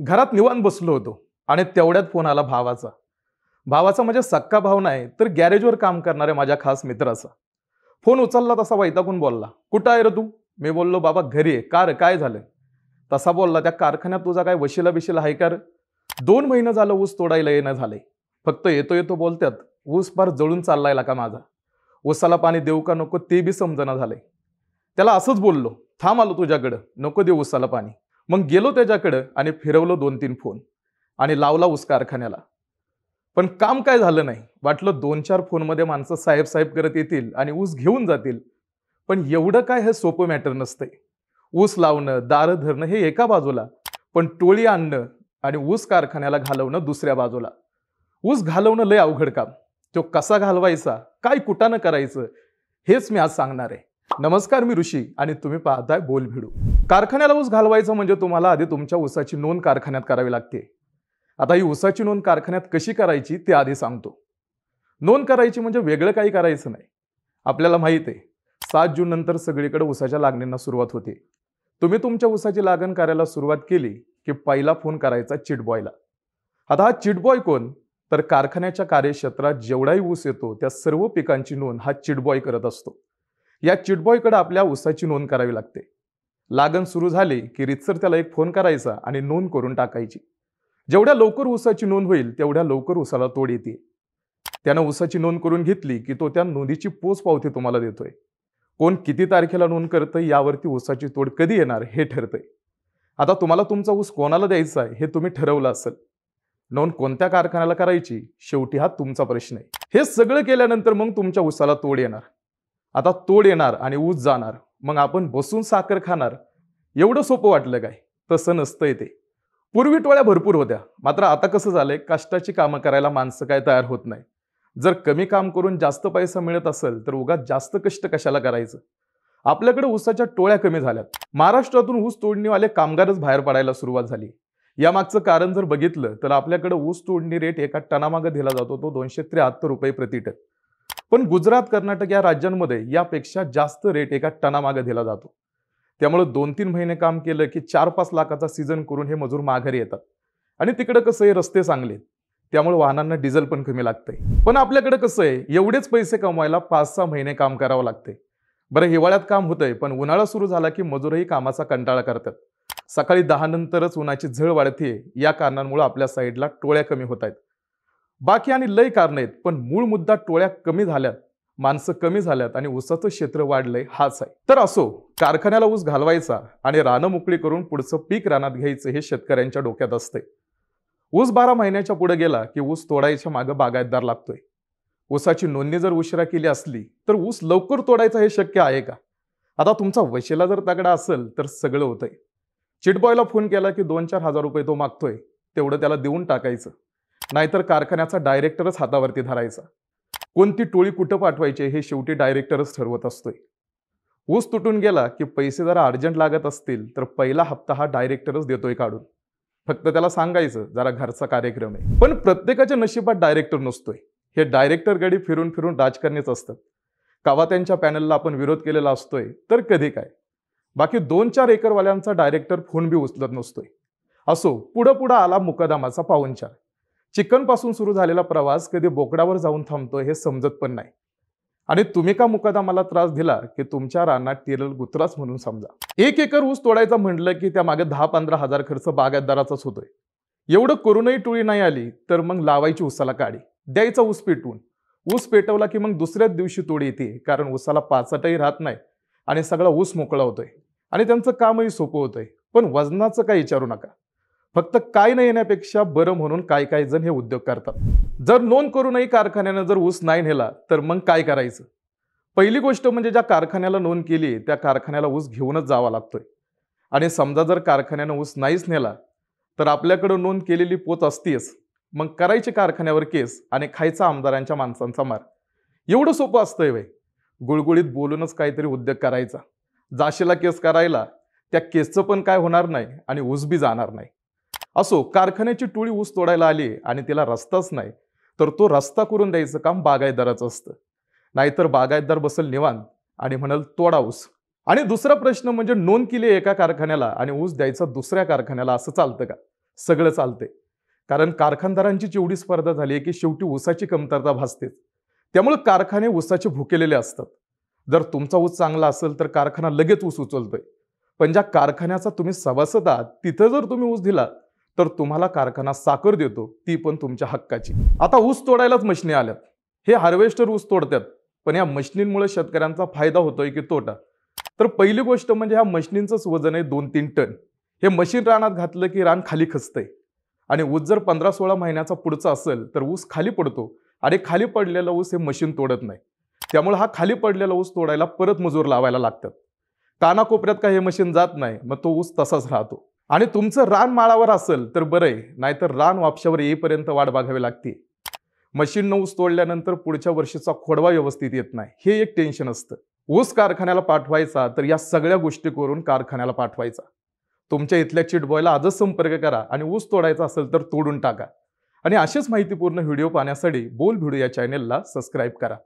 घरात निवांत बसलो होतो आणि तेवढ्यात फोन आला भावाचा भावाचा म्हणजे सक्का भाव नाही तर गॅरेजवर काम करणाऱ्या माझ्या खास मित्राचा फोन उचलला तसा वैतागून बोलला कुठं आहे रे तू मी बोललो बाबा घरी आहे कार काय झालं तसा बोलला त्या कारखान्यात तुझा काय वशिला बिशिला आहे का दोन महिनं झालं ऊस तोडायला येणं झाले फक्त येतो येतो बोलत्यात ऊस फार जळून चाललायला का माझा ऊसाला पाणी देऊ का नको ते बी समजना झालंय त्याला असंच बोललो थांब आलो तुझ्याकडं नको देऊ ऊसाला पाणी मग गेलो त्याच्याकडं आणि फिरवलो दोन तीन फोन आणि लावला ऊस कारखान्याला पण काम काय झालं नाही वाटलं दोन चार फोनमध्ये माणसं साहेब साहेब करत येतील आणि ऊस घेऊन जातील पण एवढं काय हे सोपं मॅटर नसतंय ऊस लावणं दारं धरणं हे एका बाजूला पण टोळी आणणं आणि ऊस कारखान्याला घालवणं दुसऱ्या बाजूला ऊस घालवणं लय अवघड काम तो कसा घालवायचा काय कुटानं करायचं हेच मी आज सांगणार आहे नमस्कार मी ऋषी आणि तुम्ही पाहताय बोल भिडू कारखान्याला ऊस घालवायचं म्हणजे तुम्हाला आधी तुमच्या ऊसाची नोंद कारखान्यात करावी लागते आता ही ऊसाची नोंद कारखान्यात कशी करायची ते आधी सांगतो नोंद करायची म्हणजे वेगळं काही करायचं नाही आपल्याला माहित आहे सात जून नंतर सगळीकडे ऊसाच्या लागणींना सुरुवात होते तुम्ही तुमच्या ऊसाची लागण करायला सुरुवात केली की पहिला फोन करायचा चिटबॉयला आता हा चिटबॉय कोण तर कारखान्याच्या कार्यक्षेत्रात जेवढाही ऊस येतो त्या सर्व पिकांची नोंद हा चिटबॉय करत असतो या चिटबॉयकडे आपल्या उसाची नोंद करावी लागते लागण सुरू झाली की रितसर त्याला एक फोन करायचा आणि नोंद करून टाकायची जेवढ्या लवकर उसाची नोंद होईल तेवढ्या लवकर उसाला तोड येते त्यानं उसाची नोंद करून घेतली की तो त्या नोंदीची पोच पावती तुम्हाला देतोय कोण किती तारखेला नोंद करतं यावरती उसाची तोड कधी येणार हे ठरतंय आता तुम्हाला तुमचा ऊस कोणाला द्यायचा आहे हे तुम्ही ठरवलं असेल नोंद कोणत्या कारखान्याला करायची शेवटी हा तुमचा प्रश्न आहे हे सगळं केल्यानंतर मग तुमच्या ऊसाला तोड येणार आता तोड येणार आणि ऊस जाणार मग आपण बसून साखर खाणार एवढं सोपं वाटलं काय तसं नसतंय ते पूर्वी टोळ्या भरपूर होत्या मात्र आता कसं झालंय कष्टाची कामं करायला माणसं काय तयार होत नाही जर कमी काम करून जास्त पैसा मिळत असेल तर उगा जास्त कष्ट कशाला करायचं आपल्याकडे ऊसाच्या टोळ्या कमी झाल्यात महाराष्ट्रातून ऊस तोडणीवाले कामगारच बाहेर पडायला सुरुवात झाली यामागचं कारण जर बघितलं तर आपल्याकडे ऊस तोडणी रेट एका टनामागं दिला जातो तो दोनशे त्र्याहत्तर रुपये प्रति टन पण गुजरात कर्नाटक या राज्यांमध्ये यापेक्षा जास्त रेट एका टनामागे दिला जातो त्यामुळे दोन तीन महिने काम केलं की चार पाच लाखाचा सीझन करून हे मजूर माघारी येतात आणि तिकडं कसं आहे रस्ते चांगले त्यामुळे वाहनांना डिझेल पण कमी लागतंय पण आपल्याकडे कसं आहे एवढेच पैसे कमवायला पाच सहा महिने काम करावं लागते बरं हिवाळ्यात काम होतंय पण उन्हाळा सुरू झाला की मजूरही कामाचा कंटाळा करतात सकाळी दहा नंतरच उन्हाची झळ वाढते या कारणांमुळे आपल्या साईडला टोळ्या कमी होत आहेत बाकी आणि लय कारण आहेत पण मूळ मुद्दा टोळ्या कमी झाल्यात माणसं कमी झाल्यात आणि ऊसाचं क्षेत्र वाढलंय हाच आहे तर असो कारखान्याला ऊस घालवायचा आणि रानं मोकळी करून पुढचं पीक रानात घ्यायचं हे शेतकऱ्यांच्या डोक्यात असते ऊस बारा महिन्याच्या पुढे गेला की ऊस तोडायच्या मागं बागायतदार लागतोय ऊसाची नोंदणी जर उशिरा केली असली तर ऊस लवकर तोडायचं हे शक्य आहे का आता तुमचा वशिला जर तगडा असेल तर सगळं होतंय चिटबॉयला फोन केला की दोन चार हजार रुपये तो मागतोय तेवढं त्याला देऊन टाकायचं नाहीतर कारखान्याचा डायरेक्टरच हातावरती धरायचा कोणती टोळी कुठं पाठवायची हे शेवटी डायरेक्टरच ठरवत असतोय ऊस तुटून गेला की पैसे जरा अर्जंट लागत असतील तर पहिला हप्ता हा डायरेक्टरच देतोय काढून फक्त त्याला सांगायचं जरा घरचा कार्यक्रम आहे पण प्रत्येकाच्या नशिबात डायरेक्टर नसतोय हे डायरेक्टर गडी फिरून फिरून राजकारणीच असतात कावा त्यांच्या पॅनलला आपण विरोध केलेला असतोय तर कधी काय बाकी दोन चार एकरवाल्यांचा डायरेक्टर फोन बी उचलत नसतोय असो पुढं पुढं आला मुकदामाचा पाहुणचार चिकनपासून सुरू झालेला प्रवास कधी बोकडावर जाऊन थांबतो हे समजत पण नाही आणि तुम्ही का मुकादा मला त्रास दिला की तुमच्या रानात तिरल गुत्राच म्हणून समजा एक एकर ऊस तोडायचा म्हटलं की त्या मागे दहा पंधरा हजार खर्च बागायतदाराचाच होतोय एवढं करूनही टोळी नाही आली तर मग लावायची उसाला काढी द्यायचा ऊस पेटवून ऊस पेटवला की मग दुसऱ्याच दिवशी तोडी येते कारण ऊसाला पाचटही राहत नाही आणि सगळा ऊस मोकळा होतोय आणि त्यांचं कामही सोपं होतंय पण वजनाचं काही विचारू नका फक्त काय न येण्यापेक्षा बरं म्हणून काय काय जण हे उद्योग करतात जर नोंद करूनही कारखान्यानं जर ऊस नाही नेला तर मग काय करायचं पहिली गोष्ट म्हणजे ज्या कारखान्याला नोंद केली त्या कारखान्याला ऊस घेऊनच जावा लागतोय आणि समजा जर कारखान्यानं ऊस नाहीच नेला तर आपल्याकडं नोंद केलेली पोच असतीच मग करायची कारखान्यावर केस आणि खायचा आमदारांच्या माणसांचा मार एवढं सोपं असतंय वय गुळगुळीत बोलूनच काहीतरी उद्योग करायचा जाशीला केस करायला त्या केसचं पण काय होणार नाही आणि ऊस बी जाणार नाही असो कारखान्याची टोळी ऊस तोडायला आली आणि तिला रस्ताच नाही तर तो रस्ता करून द्यायचं काम बागायतदाराचं असतं नाहीतर बागायतदार बसल निवांत आणि म्हणाल तोडा ऊस आणि दुसरा प्रश्न म्हणजे नोंद केली एका कारखान्याला आणि ऊस द्यायचा दुसऱ्या कारखान्याला असं चालतं का सगळं चालते कारण कारखानदारांची जेवढी स्पर्धा झाली आहे की शेवटी ऊसाची कमतरता भासते त्यामुळे कारखाने ऊसाचे भुकेलेले असतात जर तुमचा ऊस चांगला असेल तर कारखाना लगेच ऊस उचलतोय पण ज्या कारखान्याचा तुम्ही सभासद आहात तिथं जर तुम्ही ऊस दिला तर तुम्हाला कारखाना साखर देतो ती पण तुमच्या हक्काची आता ऊस तोडायलाच मशिनी आल्यात हे हार्वेस्टर ऊस तोडतात पण या मशिनींमुळे शेतकऱ्यांचा फायदा होतोय की तोटा तर पहिली गोष्ट म्हणजे ह्या मशिनींचंच वजन आहे दोन तीन टन हे मशीन रानात घातलं की रान खाली खचतंय आणि ऊस जर पंधरा सोळा महिन्याचा पुढचा असेल तर ऊस खाली पडतो आणि खाली पडलेला ऊस हे मशीन तोडत नाही त्यामुळे हा खाली पडलेला ऊस तोडायला परत मजूर लावायला लागतात कानाकोपऱ्यात काही हे मशीन जात नाही मग तो ऊस तसाच राहतो आणि तुमचं रान माळावर असेल तर बरं आहे नाहीतर रान वापशावर येईपर्यंत वाट बघावी लागते मशीन ऊस तोडल्यानंतर पुढच्या वर्षीचा खोडवा व्यवस्थित येत नाही हे एक टेन्शन असतं ऊस कारखान्याला पाठवायचा तर या सगळ्या गोष्टी करून कारखान्याला पाठवायचा तुमच्या इथल्या चिटबॉयला आजच संपर्क करा आणि ऊस तोडायचा असेल तर तोडून टाका आणि असेच माहितीपूर्ण व्हिडिओ पाहण्यासाठी बोल व्हिडिओ या चॅनेलला सबस्क्राईब करा